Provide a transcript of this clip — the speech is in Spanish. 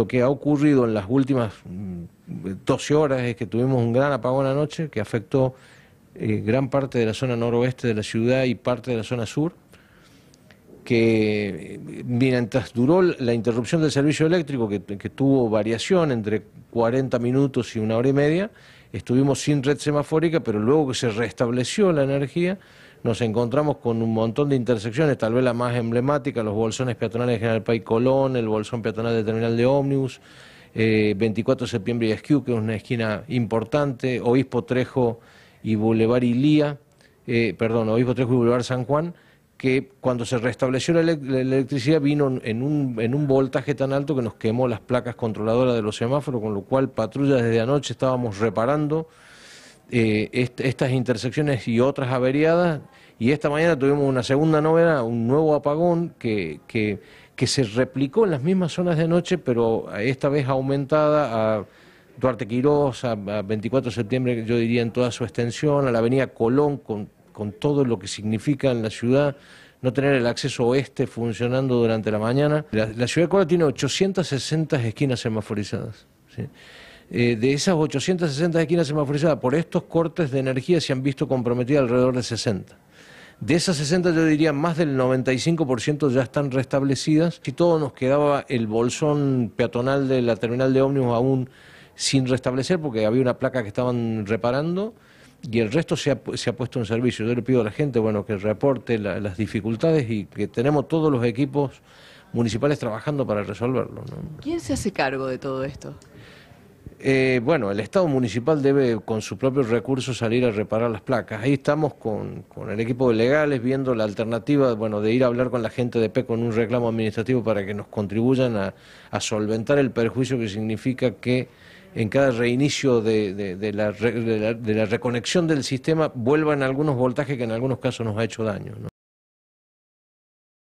Lo que ha ocurrido en las últimas 12 mm, horas es que tuvimos un gran apagón anoche que afectó eh, gran parte de la zona noroeste de la ciudad y parte de la zona sur, que eh, mientras duró la interrupción del servicio eléctrico, que, que, tuvo variación entre 40 minutos y una hora y media, estuvimos sin red semafórica, pero luego que se restableció la energía, nos encontramos con un montón de intersecciones, tal vez la más emblemática, los bolsones peatonales de General Pay Colón, el bolsón peatonal de Terminal de Ómnibus, 24 eh, de septiembre y Esquiu, que es una esquina importante, Obispo Trejo y Boulevard Ilía, eh, perdón, Obispo Trejo y Boulevard San Juan, que cuando se restableció la, electricidad vino en un, en un voltaje tan alto que nos quemó las placas controladoras de los semáforos, con lo cual Patrulla desde anoche estábamos reparando eh, estas intersecciones y otras averiadas. Y esta mañana tuvimos una segunda novedad, un nuevo apagón que, que, se replicó en las mismas zonas de noche, pero esta vez aumentada a Duarte Quirós, a, 24 de septiembre, yo diría en toda su extensión, a la avenida Colón, con, con todo lo que significa en la ciudad no tener el acceso oeste funcionando durante la mañana. La, ciudad de Colón tiene 860 esquinas semaforizadas. Eh, de esas 860 esquinas semaforizadas, por estos cortes de energía se han visto comprometidas alrededor de 60. De esas 60 yo diría más del 95% ya están restablecidas. Si todo nos quedaba el bolsón peatonal de la terminal de ómnibus aún sin restablecer porque había una placa que estaban reparando y el resto se ha, puesto en servicio. Yo le pido a la gente bueno, que reporte las dificultades y que tenemos todos los equipos municipales trabajando para resolverlo. ¿Quién se hace cargo de todo esto? Eh, bueno, el Estado municipal debe con sus propios recursos salir a reparar las placas. Ahí estamos con, con, el equipo de legales viendo la alternativa bueno, de ir a hablar con la gente de P con un reclamo administrativo para que nos contribuyan a, solventar el perjuicio que significa que en cada reinicio de, de, la, la, reconexión del sistema vuelvan algunos voltajes que en algunos casos nos ha hecho daño. ¿no?